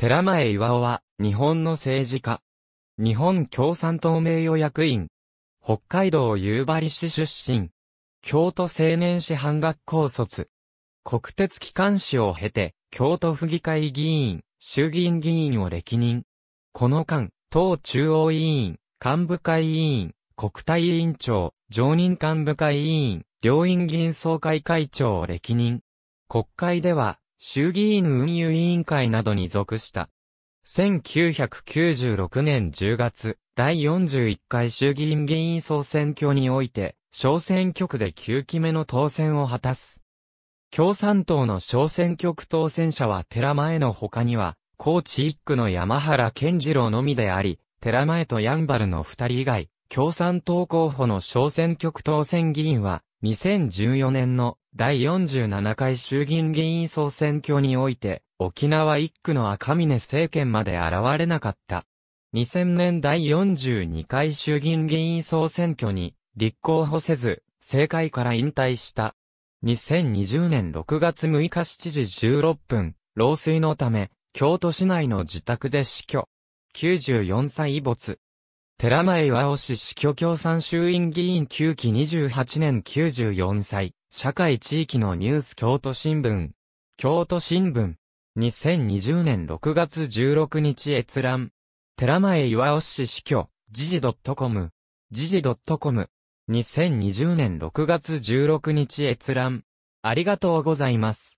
寺前巌は、日本の政治家。日本共産党名誉役員。北海道夕張市出身。京都青年師範学校卒。国鉄機関士を経て、京都府議会議員、衆議院議員を歴任。この間、党中央委員、幹部会委員、国対委員長、常任幹部会委員、両院議員総会会長を歴任。国会では、衆議院運輸委員会などに属した。1996年10月、第41回衆議院議員総選挙において、小選挙区で9期目の当選を果たす。共産党の小選挙区当選者は寺前の他には、高知一区の山原健次郎のみであり、寺前とヤンバルの二人以外、共産党候補の小選挙区当選議員は、2014年の第47回衆議院議員総選挙において、沖縄一区の赤峰政権まで現れなかった。2000年第42回衆議院議員総選挙に立候補せず、政界から引退した。2020年6月6日7時16分、老衰のため、京都市内の自宅で死去。94歳没。寺前和尾市死去共産衆院議員9期28年94歳、社会地域のニュース京都新聞。京都新聞。2020年6月16日閲覧。寺前岩尾市死去、時事 .com。時事 .com。2020年6月16日閲覧。ありがとうございます。